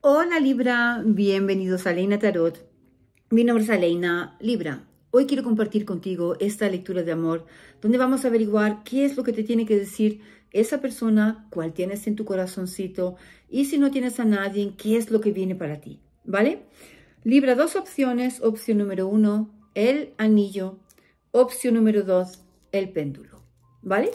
Hola Libra, bienvenidos a Leina Tarot. Mi nombre es Aleina Libra. Hoy quiero compartir contigo esta lectura de amor donde vamos a averiguar qué es lo que te tiene que decir esa persona, cuál tienes en tu corazoncito y si no tienes a nadie, qué es lo que viene para ti, ¿vale? Libra, dos opciones. Opción número uno, el anillo. Opción número dos, el péndulo, ¿vale?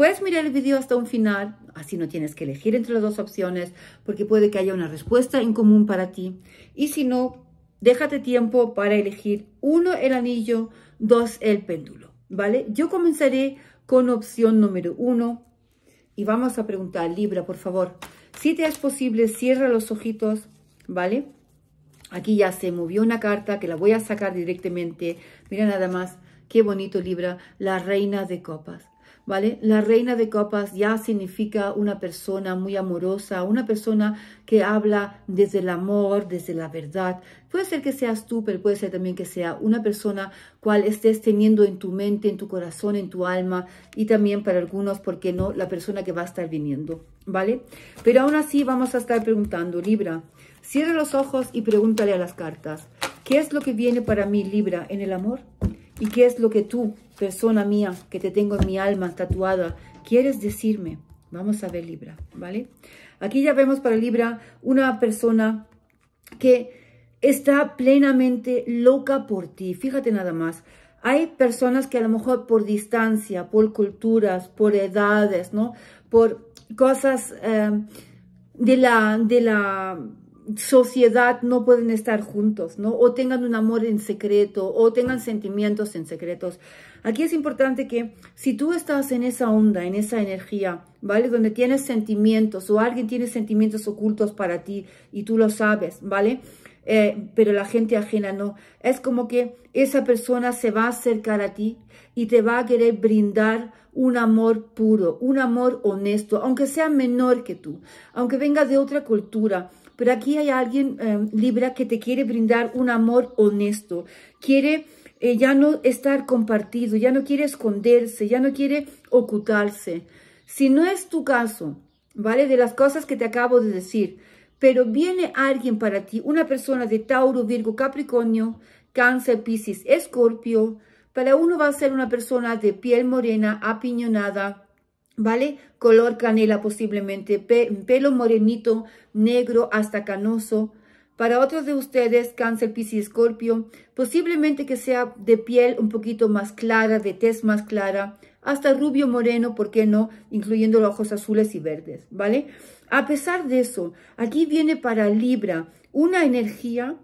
Puedes mirar el video hasta un final, así no tienes que elegir entre las dos opciones, porque puede que haya una respuesta en común para ti. Y si no, déjate tiempo para elegir, uno, el anillo, dos, el péndulo, ¿vale? Yo comenzaré con opción número uno y vamos a preguntar, Libra, por favor, si te es posible, cierra los ojitos, ¿vale? Aquí ya se movió una carta que la voy a sacar directamente. Mira nada más, qué bonito Libra, la reina de copas. ¿vale? La reina de copas ya significa una persona muy amorosa, una persona que habla desde el amor, desde la verdad. Puede ser que seas tú, pero puede ser también que sea una persona cual estés teniendo en tu mente, en tu corazón, en tu alma y también para algunos, ¿por qué no? La persona que va a estar viniendo, ¿vale? Pero aún así vamos a estar preguntando, Libra, cierra los ojos y pregúntale a las cartas, ¿qué es lo que viene para mí, Libra, en el amor? ¿Y qué es lo que tú, persona mía, que te tengo en mi alma tatuada, quieres decirme? Vamos a ver Libra, ¿vale? Aquí ya vemos para Libra una persona que está plenamente loca por ti. Fíjate nada más. Hay personas que a lo mejor por distancia, por culturas, por edades, ¿no? Por cosas eh, de la... De la sociedad no pueden estar juntos, ¿no? O tengan un amor en secreto, o tengan sentimientos en secretos. Aquí es importante que si tú estás en esa onda, en esa energía, ¿vale? Donde tienes sentimientos o alguien tiene sentimientos ocultos para ti y tú lo sabes, ¿vale? Eh, pero la gente ajena no. Es como que esa persona se va a acercar a ti y te va a querer brindar un amor puro, un amor honesto, aunque sea menor que tú, aunque venga de otra cultura, pero aquí hay alguien, em, Libra, que te quiere brindar un amor honesto, quiere eh, ya no estar compartido, ya no quiere esconderse, ya no quiere ocultarse. Si no es tu caso, ¿vale? De las cosas que te acabo de decir, pero viene alguien para ti, una persona de Tauro, Virgo, Capricornio, Cáncer, Piscis, Escorpio, para uno va a ser una persona de piel morena, apiñonada, ¿vale? Color canela posiblemente, pelo morenito, negro hasta canoso. Para otros de ustedes, cáncer, piscis, escorpio, posiblemente que sea de piel un poquito más clara, de tez más clara, hasta rubio moreno, ¿por qué no? Incluyendo los ojos azules y verdes, ¿vale? A pesar de eso, aquí viene para Libra una energía,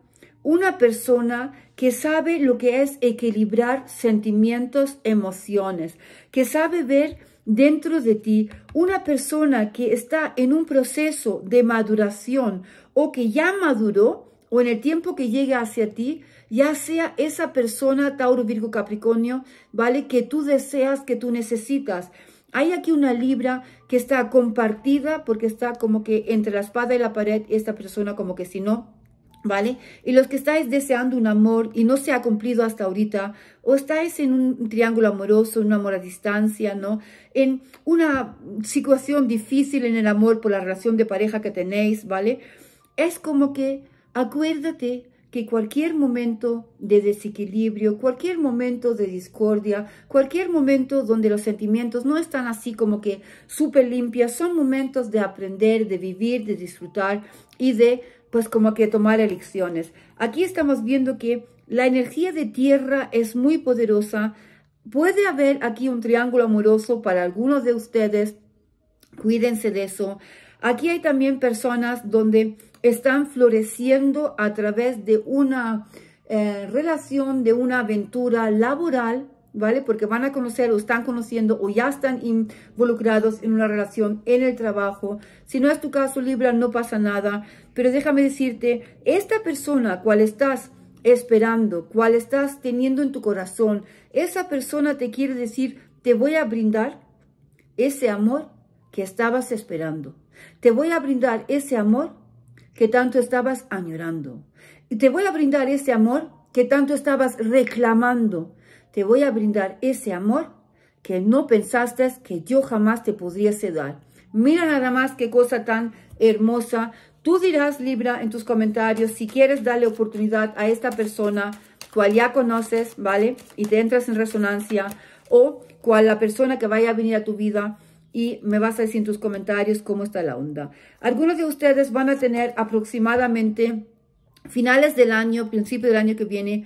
una persona que sabe lo que es equilibrar sentimientos, emociones, que sabe ver dentro de ti una persona que está en un proceso de maduración o que ya maduró o en el tiempo que llega hacia ti, ya sea esa persona, Tauro, Virgo, Capricornio, ¿vale? Que tú deseas, que tú necesitas. Hay aquí una libra que está compartida porque está como que entre la espada y la pared, esta persona como que si no, ¿Vale? Y los que estáis deseando un amor y no se ha cumplido hasta ahorita, o estáis en un triángulo amoroso, en un amor a distancia, ¿no? En una situación difícil en el amor por la relación de pareja que tenéis, ¿vale? Es como que acuérdate que cualquier momento de desequilibrio, cualquier momento de discordia, cualquier momento donde los sentimientos no están así como que súper limpios, son momentos de aprender, de vivir, de disfrutar y de pues como que tomar elecciones. Aquí estamos viendo que la energía de tierra es muy poderosa. Puede haber aquí un triángulo amoroso para algunos de ustedes. Cuídense de eso. Aquí hay también personas donde están floreciendo a través de una eh, relación, de una aventura laboral ¿vale? Porque van a conocer o están conociendo o ya están involucrados en una relación, en el trabajo. Si no es tu caso, Libra, no pasa nada. Pero déjame decirte, esta persona, cual estás esperando, cual estás teniendo en tu corazón, esa persona te quiere decir, te voy a brindar ese amor que estabas esperando. Te voy a brindar ese amor que tanto estabas añorando. Y te voy a brindar ese amor que tanto estabas reclamando te voy a brindar ese amor que no pensaste que yo jamás te pudiese dar. Mira nada más qué cosa tan hermosa. Tú dirás, Libra, en tus comentarios, si quieres darle oportunidad a esta persona, cual ya conoces, ¿vale? Y te entras en resonancia, o cual la persona que vaya a venir a tu vida, y me vas a decir en tus comentarios cómo está la onda. Algunos de ustedes van a tener aproximadamente finales del año, principio del año que viene,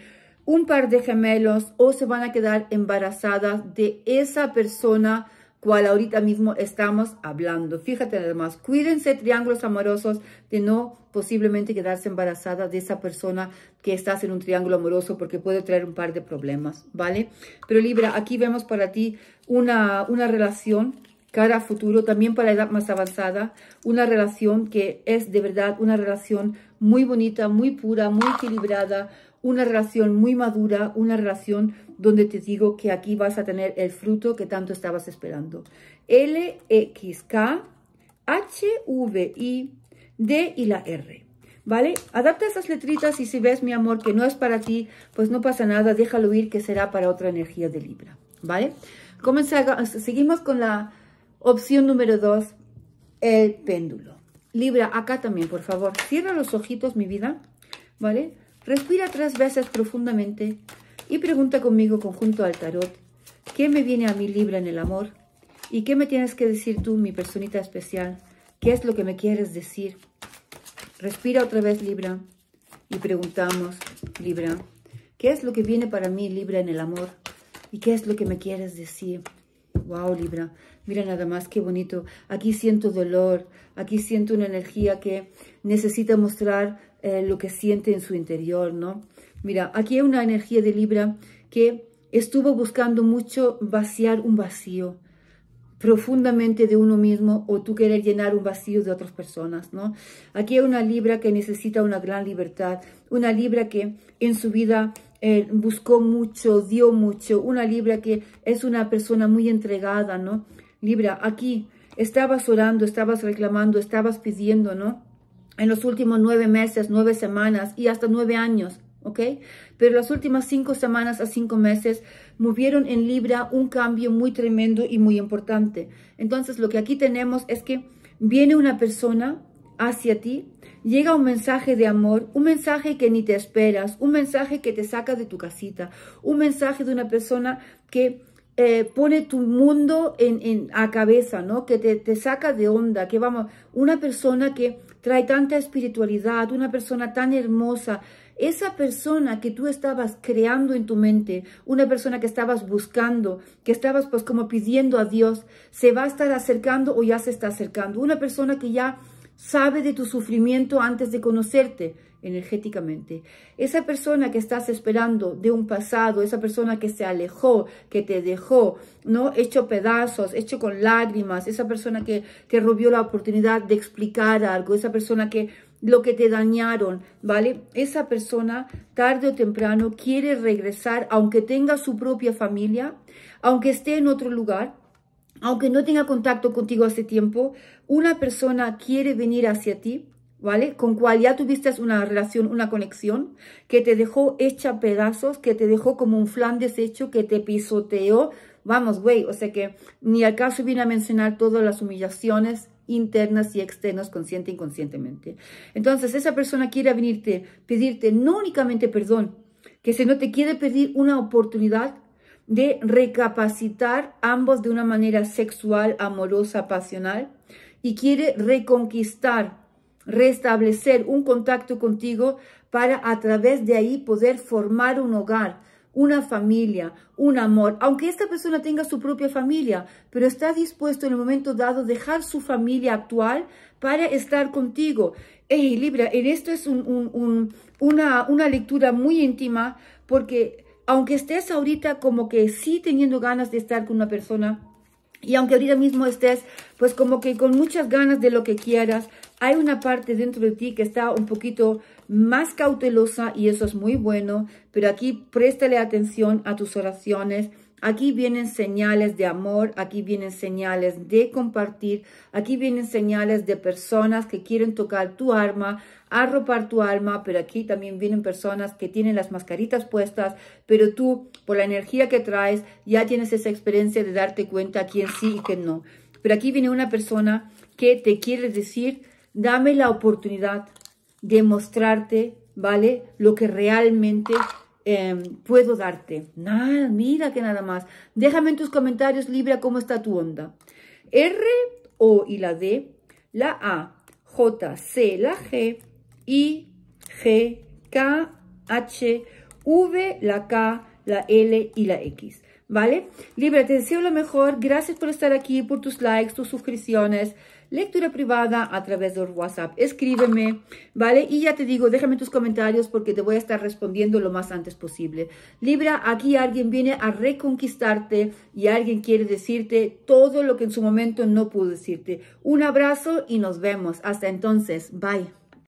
un par de gemelos o se van a quedar embarazadas de esa persona cual ahorita mismo estamos hablando. Fíjate además, cuídense triángulos amorosos de no posiblemente quedarse embarazada de esa persona que estás en un triángulo amoroso porque puede traer un par de problemas, ¿vale? Pero Libra, aquí vemos para ti una, una relación cara a futuro, también para la edad más avanzada, una relación que es de verdad una relación muy bonita, muy pura, muy equilibrada, una relación muy madura, una relación donde te digo que aquí vas a tener el fruto que tanto estabas esperando. L-X-K, e H-V-I, D y la R. ¿Vale? Adapta esas letritas y si ves, mi amor, que no es para ti, pues no pasa nada, déjalo ir que será para otra energía de Libra. ¿Vale? Comenzamos, seguimos con la opción número dos, el péndulo. Libra, acá también, por favor. Cierra los ojitos, mi vida. ¿Vale? Respira tres veces profundamente y pregunta conmigo conjunto al tarot, ¿qué me viene a mí Libra, en el amor? ¿Y qué me tienes que decir tú, mi personita especial? ¿Qué es lo que me quieres decir? Respira otra vez, Libra, y preguntamos, Libra, ¿qué es lo que viene para mí, Libra, en el amor? ¿Y qué es lo que me quieres decir? Wow, Libra, mira nada más qué bonito. Aquí siento dolor, aquí siento una energía que necesita mostrar eh, lo que siente en su interior, ¿no? Mira, aquí hay una energía de Libra que estuvo buscando mucho vaciar un vacío profundamente de uno mismo o tú querer llenar un vacío de otras personas, ¿no? Aquí hay una Libra que necesita una gran libertad, una Libra que en su vida eh, buscó mucho, dio mucho, una Libra que es una persona muy entregada, ¿no? Libra, aquí estabas orando, estabas reclamando, estabas pidiendo, ¿no? en los últimos nueve meses, nueve semanas y hasta nueve años, ¿ok? Pero las últimas cinco semanas a cinco meses movieron en Libra un cambio muy tremendo y muy importante. Entonces, lo que aquí tenemos es que viene una persona hacia ti, llega un mensaje de amor, un mensaje que ni te esperas, un mensaje que te saca de tu casita, un mensaje de una persona que eh, pone tu mundo en, a cabeza, ¿no? Que te saca de onda, que vamos, una persona que trae tanta espiritualidad, una persona tan hermosa, esa persona que tú estabas creando en tu mente, una persona que estabas buscando, que estabas pues como pidiendo a Dios, se va a estar acercando o ya se está acercando. Una persona que ya sabe de tu sufrimiento antes de conocerte, energéticamente. Esa persona que estás esperando de un pasado, esa persona que se alejó, que te dejó, ¿no? Hecho pedazos, hecho con lágrimas, esa persona que te robió la oportunidad de explicar algo, esa persona que lo que te dañaron, ¿vale? Esa persona tarde o temprano quiere regresar, aunque tenga su propia familia, aunque esté en otro lugar, aunque no tenga contacto contigo hace tiempo, una persona quiere venir hacia ti ¿vale? Con cual ya tuviste una relación, una conexión, que te dejó hecha pedazos, que te dejó como un flan deshecho, que te pisoteó. Vamos, güey, o sea que ni acaso caso a mencionar todas las humillaciones internas y externas, consciente e inconscientemente. Entonces, esa persona quiere venirte, pedirte no únicamente perdón, que si no te quiere pedir una oportunidad de recapacitar ambos de una manera sexual, amorosa, pasional, y quiere reconquistar restablecer un contacto contigo para a través de ahí poder formar un hogar, una familia, un amor. Aunque esta persona tenga su propia familia, pero está dispuesto en el momento dado dejar su familia actual para estar contigo. Ey, Libra, en esto es una, una lectura muy íntima porque aunque estés ahorita como que sí teniendo ganas de estar con una persona, y aunque ahorita mismo estés, pues como que con muchas ganas de lo que quieras, hay una parte dentro de ti que está un poquito más cautelosa y eso es muy bueno, pero aquí préstale atención a tus oraciones. Aquí vienen señales de amor, aquí vienen señales de compartir, aquí vienen señales de personas que quieren tocar tu alma, arropar tu alma, pero aquí también vienen personas que tienen las mascaritas puestas, pero tú, por la energía que traes, ya tienes esa experiencia de darte cuenta quién sí y quién no. Pero aquí viene una persona que te quiere decir Dame la oportunidad de mostrarte, ¿vale? Lo que realmente em, puedo darte. Nada, mira que nada más. Déjame en tus comentarios, Libra, cómo está tu onda. R, O y la D, la A, J, C, la G, I, G, K, H, V, la K, la L y la X. ¿vale? Libra, te deseo lo mejor. Gracias por estar aquí, por tus likes, tus suscripciones. Lectura privada a través de WhatsApp. Escríbeme, ¿vale? Y ya te digo, déjame tus comentarios porque te voy a estar respondiendo lo más antes posible. Libra, aquí alguien viene a reconquistarte y alguien quiere decirte todo lo que en su momento no pudo decirte. Un abrazo y nos vemos. Hasta entonces. Bye.